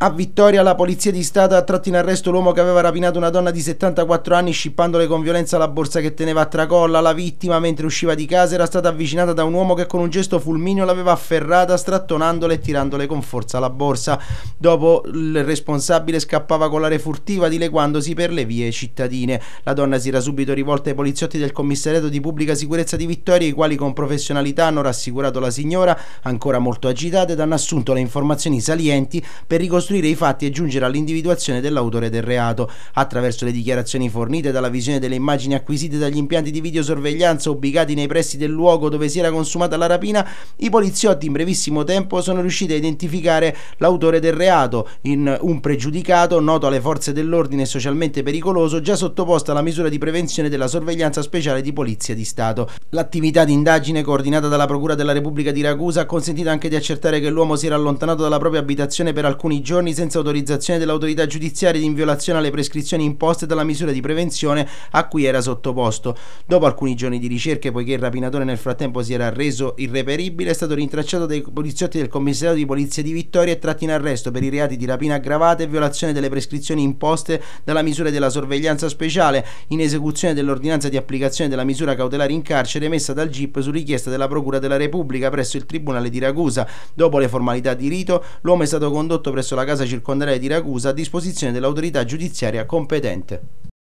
A Vittoria la polizia di Stato ha tratto in arresto l'uomo che aveva rapinato una donna di 74 anni scippandole con violenza la borsa che teneva a tracolla. La vittima, mentre usciva di casa, era stata avvicinata da un uomo che con un gesto fulmineo l'aveva afferrata, strattonandola e tirandole con forza la borsa. Dopo il responsabile scappava con l'area furtiva, dileguandosi per le vie cittadine. La donna si era subito rivolta ai poliziotti del commissariato di pubblica sicurezza di Vittoria, i quali con professionalità hanno rassicurato la signora, ancora molto agitata, ed hanno assunto le informazioni salienti per ricostruire ricostruire i fatti e giungere all'individuazione dell'autore del reato. Attraverso le dichiarazioni fornite dalla visione delle immagini acquisite dagli impianti di videosorveglianza ubicati nei pressi del luogo dove si era consumata la rapina, i poliziotti in brevissimo tempo sono riusciti a identificare l'autore del reato, in un pregiudicato noto alle forze dell'ordine socialmente pericoloso già sottoposto alla misura di prevenzione della sorveglianza speciale di Polizia di Stato. L'attività di indagine coordinata dalla Procura della Repubblica di Ragusa ha consentito anche di accertare che l'uomo si era allontanato dalla propria abitazione per alcuni giorni giorni senza autorizzazione dell'autorità giudiziaria ed in violazione alle prescrizioni imposte dalla misura di prevenzione a cui era sottoposto. Dopo alcuni giorni di ricerche, poiché il rapinatore nel frattempo si era reso irreperibile, è stato rintracciato dai poliziotti del commissariato di polizia di Vittoria e tratto in arresto per i reati di rapina aggravata e violazione delle prescrizioni imposte dalla misura della sorveglianza speciale in esecuzione dell'ordinanza di applicazione della misura cautelare in carcere emessa dal GIP su richiesta della Procura della Repubblica presso il Tribunale di Ragusa. Dopo le formalità di rito, l'uomo è stato condotto presso la casa circondariale di Ragusa a disposizione dell'autorità giudiziaria competente.